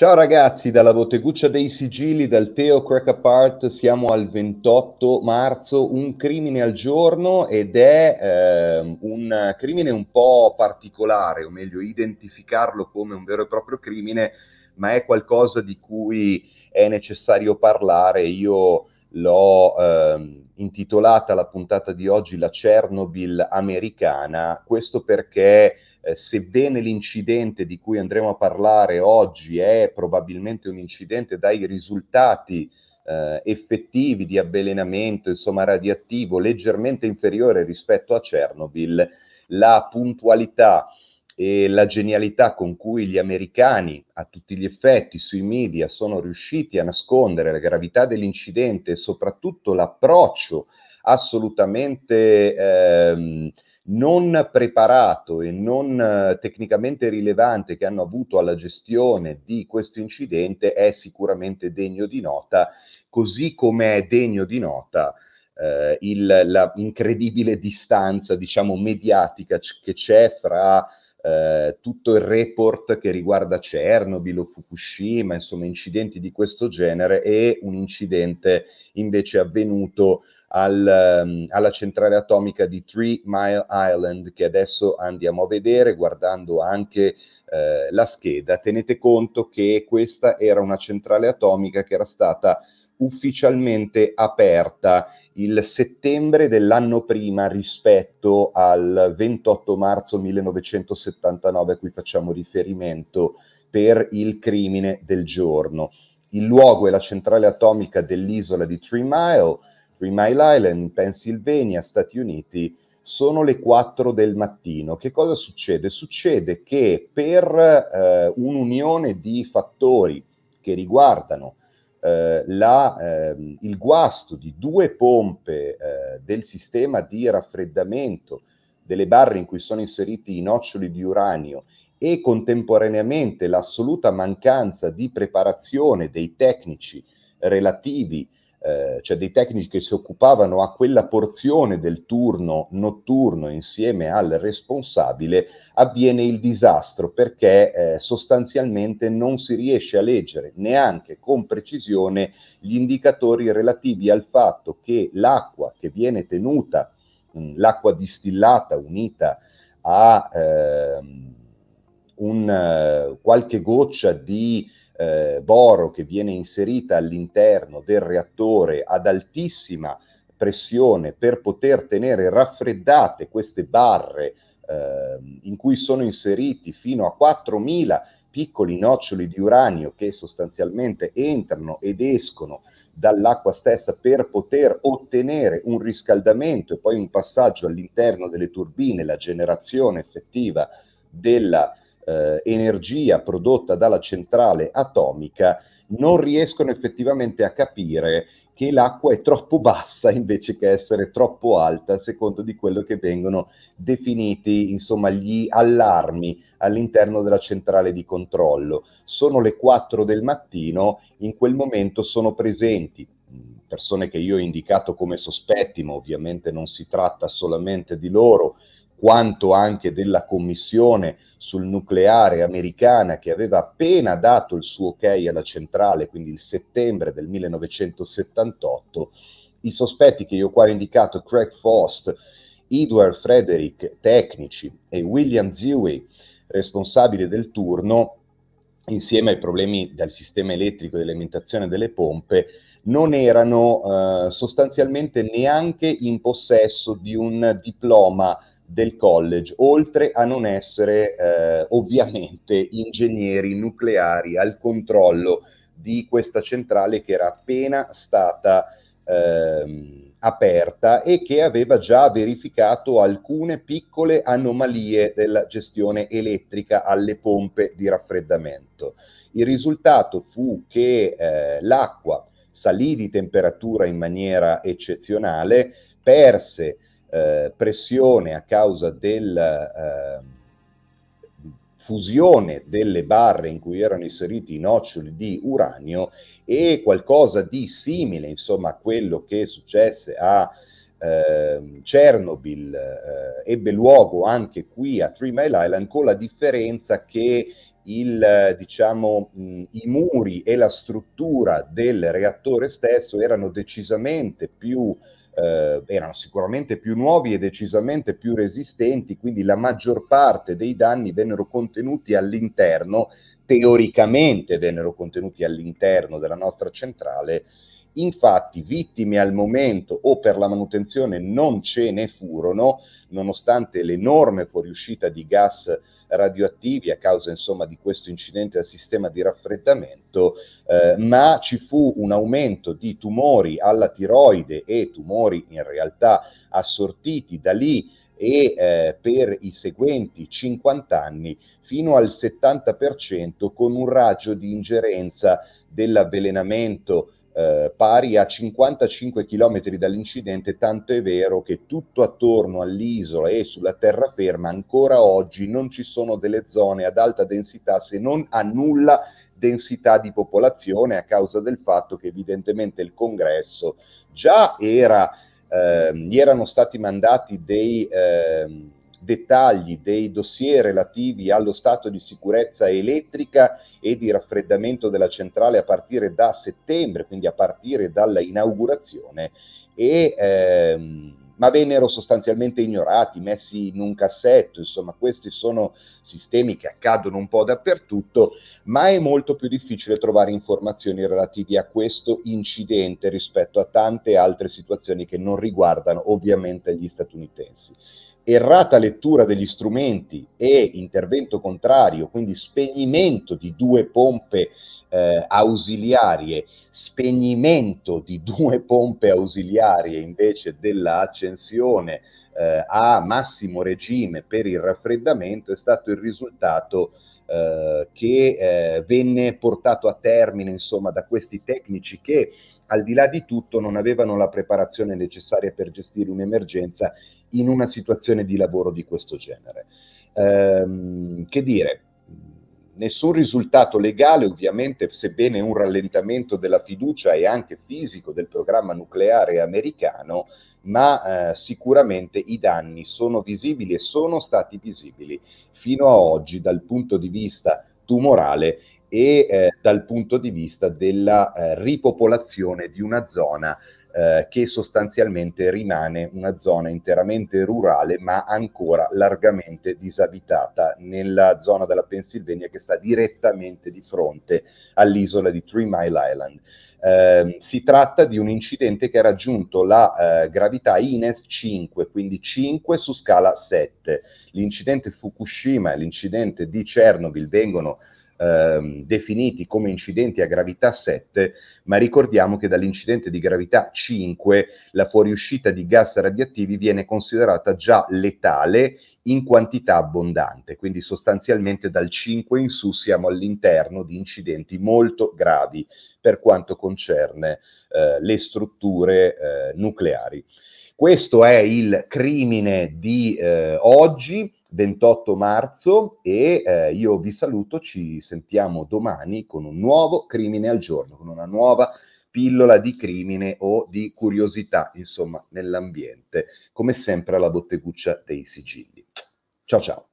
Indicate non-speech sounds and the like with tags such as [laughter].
Ciao ragazzi, dalla botteguccia dei sigilli, dal Teo Crack Apart, siamo al 28 marzo, un crimine al giorno ed è eh, un crimine un po' particolare, o meglio identificarlo come un vero e proprio crimine, ma è qualcosa di cui è necessario parlare. Io l'ho eh, intitolata la puntata di oggi La Chernobyl americana, questo perché eh, sebbene l'incidente di cui andremo a parlare oggi è probabilmente un incidente dai risultati eh, effettivi di avvelenamento insomma radioattivo leggermente inferiore rispetto a Chernobyl, la puntualità e la genialità con cui gli americani a tutti gli effetti sui media sono riusciti a nascondere la gravità dell'incidente e soprattutto l'approccio assolutamente ehm, non preparato e non eh, tecnicamente rilevante che hanno avuto alla gestione di questo incidente è sicuramente degno di nota, così come è degno di nota eh, il, la incredibile distanza, diciamo, mediatica che c'è fra eh, tutto il report che riguarda Chernobyl o Fukushima, insomma incidenti di questo genere, e un incidente invece avvenuto al, ehm, alla centrale atomica di Three Mile Island che adesso andiamo a vedere guardando anche eh, la scheda. Tenete conto che questa era una centrale atomica che era stata ufficialmente aperta il settembre dell'anno prima rispetto al 28 marzo 1979 a cui facciamo riferimento per il crimine del giorno. Il luogo è la centrale atomica dell'isola di Three Mile, Mile Island, Pennsylvania, Stati Uniti, sono le 4 del mattino. Che cosa succede? Succede che per eh, un'unione di fattori che riguardano eh, la, eh, il guasto di due pompe eh, del sistema di raffreddamento delle barre in cui sono inseriti i noccioli di uranio e contemporaneamente l'assoluta mancanza di preparazione dei tecnici relativi eh, cioè dei tecnici che si occupavano a quella porzione del turno notturno insieme al responsabile, avviene il disastro perché eh, sostanzialmente non si riesce a leggere neanche con precisione gli indicatori relativi al fatto che l'acqua che viene tenuta, mm, l'acqua distillata unita a ehm, eh, un, qualche goccia di eh, boro che viene inserita all'interno del reattore ad altissima pressione per poter tenere raffreddate queste barre eh, in cui sono inseriti fino a 4000 piccoli noccioli di uranio che sostanzialmente entrano ed escono dall'acqua stessa per poter ottenere un riscaldamento e poi un passaggio all'interno delle turbine, la generazione effettiva della eh, energia prodotta dalla centrale atomica non riescono effettivamente a capire che l'acqua è troppo bassa [laughs] invece che essere troppo alta, secondo di quello che vengono definiti insomma, gli allarmi all'interno della centrale di controllo. Sono le 4 del mattino, in quel momento sono presenti persone che io ho indicato come sospetti, ma ovviamente non si tratta solamente di loro, quanto anche della Commissione sul nucleare americana che aveva appena dato il suo ok alla centrale, quindi il settembre del 1978, i sospetti che io qua ho indicato, Craig Faust, Edward Frederick, tecnici, e William Zewey, responsabile del turno, insieme ai problemi del sistema elettrico e dell'alimentazione delle pompe, non erano eh, sostanzialmente neanche in possesso di un diploma del college, oltre a non essere eh, ovviamente ingegneri nucleari al controllo di questa centrale che era appena stata eh, aperta e che aveva già verificato alcune piccole anomalie della gestione elettrica alle pompe di raffreddamento. Il risultato fu che eh, l'acqua salì di temperatura in maniera eccezionale, perse eh, pressione a causa della eh, fusione delle barre in cui erano inseriti i noccioli di uranio e qualcosa di simile insomma a quello che successe a ehm, eh, Chernobyl ebbe luogo anche qui a Three Mile Island con la differenza che il, diciamo, mh, i muri e la struttura del reattore stesso erano decisamente più eh, eh, erano sicuramente più nuovi e decisamente più resistenti, quindi la maggior parte dei danni vennero contenuti all'interno, teoricamente vennero contenuti all'interno della nostra centrale Infatti vittime al momento o per la manutenzione non ce ne furono, nonostante l'enorme fuoriuscita di gas radioattivi a causa insomma, di questo incidente al sistema di raffreddamento, eh, ma ci fu un aumento di tumori alla tiroide e tumori in realtà assortiti da lì e eh, per i seguenti 50 anni fino al 70% con un raggio di ingerenza dell'avvelenamento eh, pari a 55 km dall'incidente, tanto è vero che tutto attorno all'isola e sulla terraferma ancora oggi non ci sono delle zone ad alta densità se non a nulla densità di popolazione a causa del fatto che evidentemente il congresso già era, eh, gli erano stati mandati dei... Eh, dettagli dei dossier relativi allo stato di sicurezza elettrica e di raffreddamento della centrale a partire da settembre, quindi a partire dalla inaugurazione, e, ehm, ma vennero sostanzialmente ignorati, messi in un cassetto, insomma questi sono sistemi che accadono un po' dappertutto, ma è molto più difficile trovare informazioni relativi a questo incidente rispetto a tante altre situazioni che non riguardano ovviamente gli statunitensi errata lettura degli strumenti e intervento contrario, quindi spegnimento di due pompe eh, ausiliarie, spegnimento di due pompe ausiliarie invece dell'accensione eh, a massimo regime per il raffreddamento è stato il risultato eh, eh, che eh, venne portato a termine insomma, da questi tecnici che al di là di tutto non avevano la preparazione necessaria per gestire un'emergenza in una situazione di lavoro di questo genere. Ehm, che dire, nessun risultato legale, ovviamente, sebbene un rallentamento della fiducia e anche fisico del programma nucleare americano, ma eh, sicuramente i danni sono visibili e sono stati visibili fino a oggi dal punto di vista tumorale e eh, dal punto di vista della eh, ripopolazione di una zona eh, che sostanzialmente rimane una zona interamente rurale ma ancora largamente disabitata nella zona della Pennsylvania che sta direttamente di fronte all'isola di Three Mile Island. Eh, si tratta di un incidente che ha raggiunto la eh, gravità INES 5, quindi 5 su scala 7. L'incidente Fukushima e l'incidente di Chernobyl vengono ehm, definiti come incidenti a gravità 7, ma ricordiamo che dall'incidente di gravità 5 la fuoriuscita di gas radioattivi viene considerata già letale in quantità abbondante, quindi sostanzialmente dal 5 in su siamo all'interno di incidenti molto gravi per quanto concerne eh, le strutture eh, nucleari. Questo è il crimine di eh, oggi 28 marzo e eh, io vi saluto, ci sentiamo domani con un nuovo crimine al giorno, con una nuova pillola di crimine o di curiosità, insomma, nell'ambiente, come sempre alla botteguccia dei sigilli. Ciao ciao.